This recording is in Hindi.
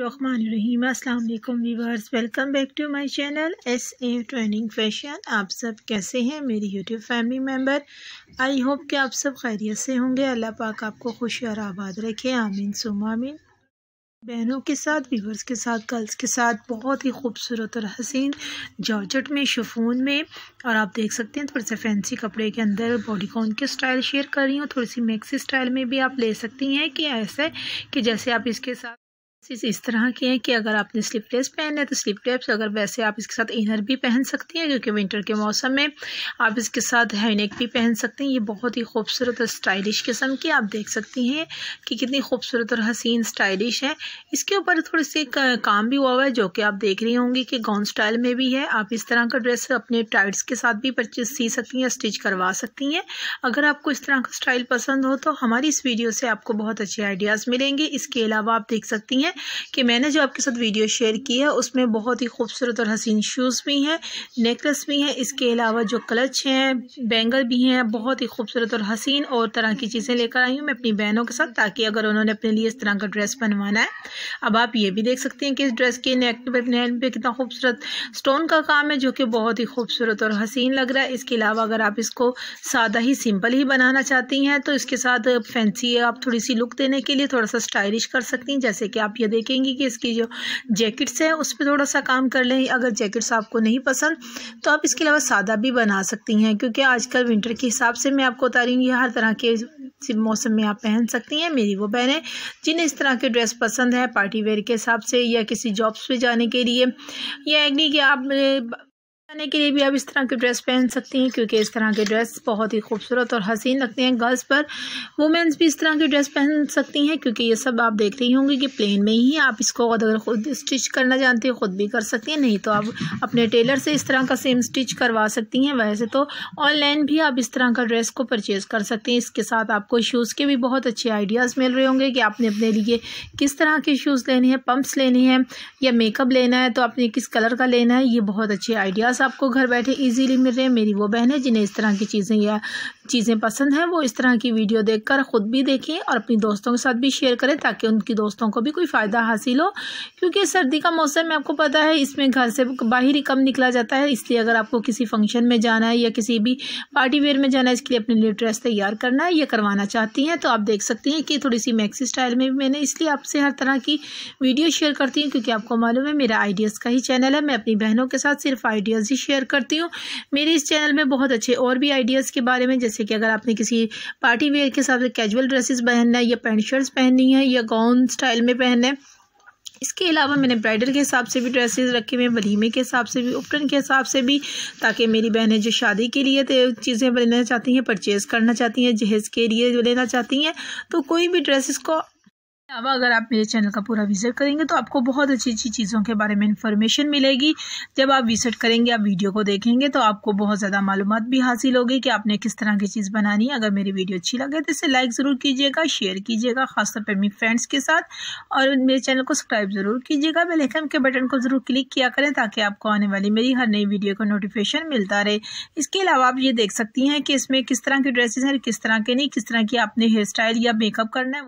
रहीम अस्सलाम वालेकुम viewers welcome back to my channel S A training fashion आप सब कैसे हैं मेरी YouTube family member I hope कि आप सब खैरियत से होंगे अल्लाह पाक आपको खुश और आबाद रखे आमीन सुम आमीन बहनों के साथ वीवर्स के साथ गर्ल्स के साथ बहुत ही खूबसूरत और हसीन जॉर्जट में शफून में और आप देख सकते हैं थोड़े से फैंसी कपड़े के अंदर बॉडीकॉन के स्टाइल शेयर कर रही हूँ थोड़ी सी मैक्सी स्टाइल में भी आप ले सकती हैं कि ऐसे कि जैसे आप इसके साथ चीज़ इस तरह की है कि अगर आपने स्लिप टेप्स पहने तो स्लिप टेप्स अगर वैसे आप इसके साथ इनर भी पहन सकती हैं क्योंकि विंटर के मौसम में आप इसके साथ हैनेक भी पहन सकते हैं ये बहुत ही खूबसूरत और स्टाइलिश किस्म की आप देख सकती हैं कि कितनी खूबसूरत और हसीन स्टाइलिश है इसके ऊपर थोड़ी सी काम भी हुआ हुआ है जो कि आप देख रही होंगी कि गाउन स्टाइल में भी है आप इस तरह का ड्रेस अपने टाइट्स के साथ भी परचेज सी सकती हैं स्टिच करवा सकती हैं अगर आपको इस तरह का स्टाइल पसंद हो तो हमारी इस वीडियो से आपको बहुत अच्छे आइडियाज़ मिलेंगे इसके अलावा आप देख सकती हैं कि मैंने जो आपके साथ वीडियो शेयर की है उसमें बहुत ही खूबसूरत और हसीन शूज़ भी हैं नेकलेस भी हैं इसके अलावा जो क्लच हैं बैंगल भी हैं बहुत ही खूबसूरत और हसीन और तरह की चीज़ें लेकर आई हूँ मैं अपनी बहनों के साथ ताकि अगर उन्होंने अपने लिए इस तरह का ड्रेस बनवाना है अब आप ये भी देख सकते हैं कि इस ड्रेस के नेक पर अपने कितना खूबसूरत स्टोन का काम है जो कि बहुत ही खूबसूरत और हसीन लग रहा है इसके अलावा अगर आप इसको सादा ही सिंपल ही बनाना चाहती हैं तो इसके साथ फैंसी आप थोड़ी सी लुक देने के लिए थोड़ा सा स्टाइलिश कर सकती हैं जैसे कि आप ये देखेंगे कि इसकी जो जैकेट्स हैं उस पर थोड़ा सा काम कर लें अगर जैकेट्स आपको नहीं पसंद तो आप इसके अलावा सादा भी बना सकती हैं क्योंकि आजकल विंटर के हिसाब से मैं आपको बता रही हूँ हर तरह के मौसम में आप पहन सकती हैं मेरी वो बहनें जिन्हें इस तरह के ड्रेस पसंद है पार्टी वेयर के हिसाब से या किसी जॉब्स पे जाने के लिए या एग्री कि आप जाने के लिए भी आप इस तरह के ड्रेस पहन सकती हैं क्योंकि इस तरह के ड्रेस बहुत ही खूबसूरत और हसीन लगते हैं गर्ल्स पर वुमेंस भी इस तरह की ड्रेस पहन सकती हैं क्योंकि ये सब आप देख रही होंगी कि प्लेन में ही आप इसको अगर खुद स्टिच करना जानती हैं खुद भी कर सकती हैं नहीं तो आप अपने टेलर से इस तरह का सेम स्टिच करवा सकती हैं वैसे तो ऑनलाइन भी आप इस तरह का ड्रेस को परचेज़ कर सकती हैं इसके साथ आपको शूज़ के भी बहुत अच्छे आइडियाज़ मिल रहे होंगे कि आपने अपने लिए किस तरह के शूज़ लेने हैं पम्प्स लेने हैं या मेकअप लेना है तो आपने किस कलर का लेना है ये बहुत अच्छे आइडियाज़ पास आपको घर बैठे इजीली मिल रहे हैं मेरी वो बहनें जिन्हें इस तरह की चीज़ें या चीज़ें पसंद हैं वो इस तरह की वीडियो देखकर ख़ुद भी देखें और अपनी दोस्तों के साथ भी शेयर करें ताकि उनकी दोस्तों को भी कोई फ़ायदा हासिल हो क्योंकि सर्दी का मौसम है आपको पता है इसमें घर से बाहर ही कम निकला जाता है इसलिए अगर आपको किसी फंक्शन में जाना है या किसी भी पार्टी वेयर में जाना है इसके लिए अपने लिए ड्रेस तैयार करना है या करवाना चाहती हैं तो आप देख सकती हैं कि थोड़ी सी मैक्सी स्टाइल में भी मैंने इसलिए आपसे हर तरह की वीडियो शेयर करती हूँ क्योंकि आपको मालूम है मेरा आइडियाज़ का ही चैनल है मैं अपनी बहनों के साथ सिर्फ आइडियाज़ से शेयर करती हूँ मेरे इस चैनल में बहुत अच्छे और भी आइडियाज़ के बारे में जैसे कि अगर आपने किसी पार्टी वेयर के हिसाब से कैजुअल ड्रेसेस पहनना है या पेंट शर्ट्स पहननी है या गाउन स्टाइल में पहनना है इसके अलावा मैंने ब्राइडल के हिसाब से भी ड्रेसेस रखे हुए हैं वलीमे के हिसाब से भी उपटन के हिसाब से भी ताकि मेरी बहनें जो शादी के लिए चीज़ें लेना चाहती हैं परचेज़ करना चाहती हैं जहेज़ के लिए लेना चाहती हैं तो कोई भी ड्रेसेस को अलावा अगर आप मेरे चैनल का पूरा विजिट करेंगे तो आपको बहुत अच्छी अच्छी चीज़ों के बारे में इन्फॉर्मेशन मिलेगी जब आप विजिट करेंगे आप वीडियो को देखेंगे तो आपको बहुत ज़्यादा मालूम भी हासिल होगी कि आपने किस तरह की चीज़ बनानी है अगर मेरी वीडियो अच्छी लगे तो इसे लाइक ज़रूर कीजिएगा शेयर कीजिएगा खासतौर पर मेरी फ्रेंड्स के साथ और मेरे चैनल को सब्सक्राइब ज़रूर कीजिएगा बेलकन के बटन को ज़रूर क्लिक किया करें ताकि आपको आने वाली मेरी हर नई वीडियो का नोटिफिकेशन मिलता रहे इसके अलावा आप ये देख सकती हैं कि इसमें किस तरह की ड्रेसेज हैं किस तरह के नहीं किस तरह की आपने हेयर स्टाइल या मेकअप करना है